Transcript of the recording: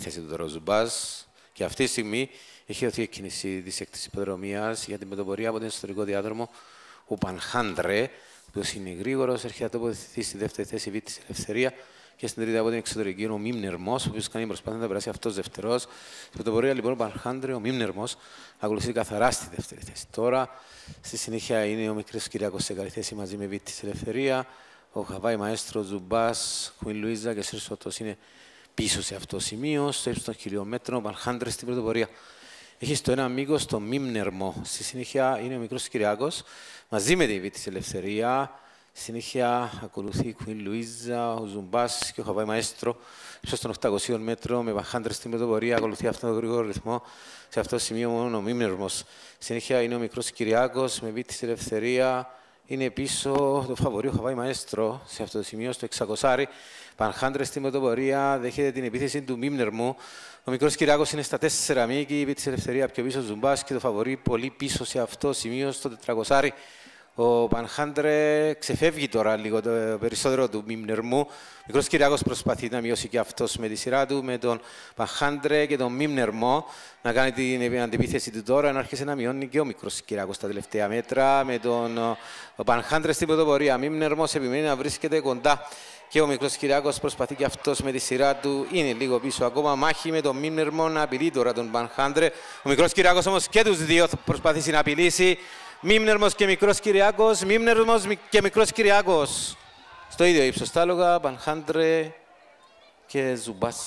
θέση του και αυτή τη στιγμή έχει δοθεί κίνηση τη έκτη υποδρομία για την πεντοπορία από τον ιστορικό διάδρομο. Ο Πανχάντρε, που είναι γρήγορος, έρχεται να τοποθετηθεί στη δεύτερη θέση Β της Ελευθερία και στην τρίτη από την εξωτερική ο Μίμνερμό, ο οποίος κάνει προσπάθεια να περάσει αυτός δευτερός. Στην πρωτοπορία λοιπόν ο Παρχάντρε, ο Μίμνερμό, ακολουθεί καθαρά στη δεύτερη θέση. Τώρα στη συνέχεια είναι ο μικρός Κυριακός σε καλή θέση μαζί με Β της Ελευθερία. Ο Χαβάη Μαέστρο Ζουμπάς, Χουιν Λουίζα και Σύρσοτο είναι πίσω σε αυτό το σημείο, στο ύψος των χιλιόμετρων, βαλχάντρες στην πρωτοπορία. Έχει το ένα μήκο στο Μίμνερμο. Στη συνέχεια είναι ο μικρός Κυριάκος, μαζί με τη Β' της Ελευθερία. Στη συνέχεια ακολουθεί η Κουίν Λουίζα, ο Ζουμπάς και ο Χαβάη Μαέστρο. Ύψος των 800 μέτρων, με Παχάντρε στην πρωτοπορία. Ακολουθεί αυτό το γρήγορο ρυθμό. Σε αυτό το σημείο μόνο ο Μίμνερμος. Στη συνέχεια είναι ο μικρός Κυριάκος, με Β' της Ελευθερία. Είναι πίσω το φαβορείο Χαβάη Μαέστρο σε αυτό το σημείο στο 600. Πανχάντρε στη μοτοπορία, δέχεται την επίθεση του Μίμνερμου. Ο μικρός Κυριάκος είναι στα τέσσερα μήκη, είπε της ελευθερία πιο πίσω Ζουμπάς και το φαβορεί πολύ πίσω σε αυτό το σημείο στο 400. Ο Πανχάντρε ξεφεύγει τώρα λίγο το περισσότερο του Μίμνερμου. μικρός Κυριακό προσπαθεί να μειώσει και αυτός με τη σειρά του, με τον Πανχάντρε και τον Μίμνερμο να κάνει την αντιπίθεση του τώρα, να άρχισε να μειώνει και ο μικρός Κυριακό τα τελευταία μέτρα, με τον Πανχάντρε στην πρωτοπορία. Μίμνερμο επιμένει να βρίσκεται κοντά και ο μικρός Κυριακό προσπαθεί και αυτός με τη σειρά του. Είναι λίγο πίσω ακόμα. Μάχη με τον Μίμνερμο να απειλεί τώρα τον Πανχάντρε. Ο μικρός Κυριακό όμως και τους δύο προσπαθήσει να απειλήσει. Μίμνερμος και μικρός Κυριάκος, Μίμνερμος και μικρός Κυριάκος. Στο ίδιο ύψος τάλογα, Μπανχάντρε Πανχάντρε και Ζουμπάς.